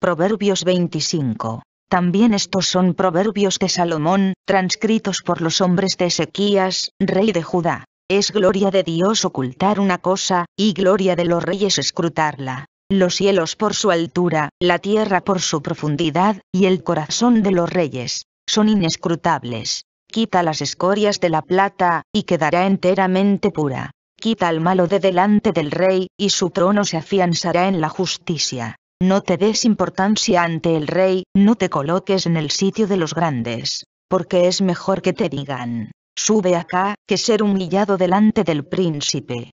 Proverbios 25. También estos son proverbios de Salomón, transcritos por los hombres de Ezequías, rey de Judá. Es gloria de Dios ocultar una cosa, y gloria de los reyes escrutarla. Los cielos por su altura, la tierra por su profundidad, y el corazón de los reyes, son inescrutables. Quita las escorias de la plata, y quedará enteramente pura. Quita al malo de delante del rey, y su trono se afianzará en la justicia. No te des importancia ante el rey, no te coloques en el sitio de los grandes, porque es mejor que te digan, sube acá, que ser humillado delante del príncipe.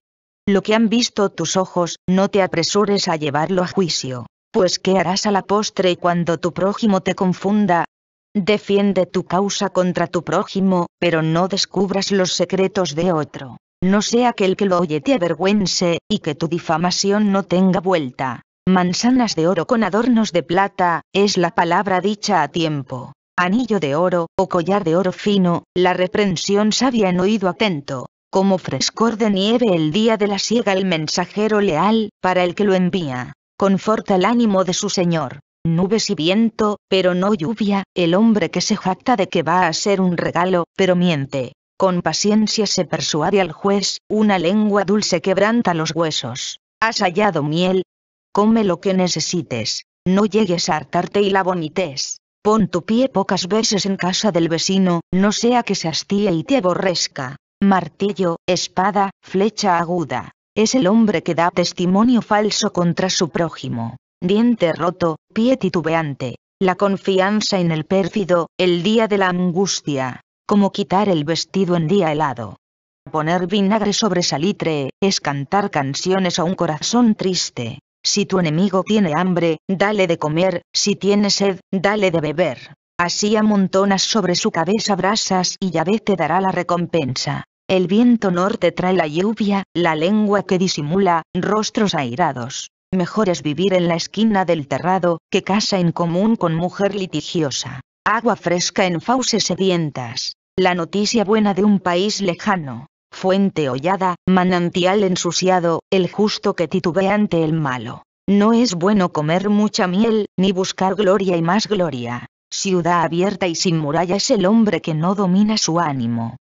Lo que han visto tus ojos, no te apresures a llevarlo a juicio, pues ¿qué harás a la postre cuando tu prójimo te confunda? Defiende tu causa contra tu prójimo, pero no descubras los secretos de otro no sea que el que lo oye te avergüence, y que tu difamación no tenga vuelta. Manzanas de oro con adornos de plata, es la palabra dicha a tiempo. Anillo de oro, o collar de oro fino, la reprensión sabia en oído atento. Como frescor de nieve el día de la siega el mensajero leal, para el que lo envía. Conforta el ánimo de su señor. Nubes y viento, pero no lluvia, el hombre que se jacta de que va a ser un regalo, pero miente. Con paciencia se persuade al juez, una lengua dulce quebranta los huesos. Has hallado miel, Come lo que necesites, no llegues a hartarte y la bonites. Pon tu pie pocas veces en casa del vecino, no sea que se hastíe y te aborrezca. Martillo, espada, flecha aguda. Es el hombre que da testimonio falso contra su prójimo. Diente roto, pie titubeante. La confianza en el pérfido, el día de la angustia. Como quitar el vestido en día helado. Poner vinagre sobre salitre, es cantar canciones a un corazón triste. Si tu enemigo tiene hambre, dale de comer, si tiene sed, dale de beber. Así amontonas sobre su cabeza brasas y Yahvé te dará la recompensa. El viento norte trae la lluvia, la lengua que disimula, rostros airados. Mejor es vivir en la esquina del terrado, que casa en común con mujer litigiosa. Agua fresca en fauces sedientas. La noticia buena de un país lejano fuente hollada, manantial ensuciado, el justo que titubea ante el malo. No es bueno comer mucha miel, ni buscar gloria y más gloria. Ciudad abierta y sin muralla es el hombre que no domina su ánimo.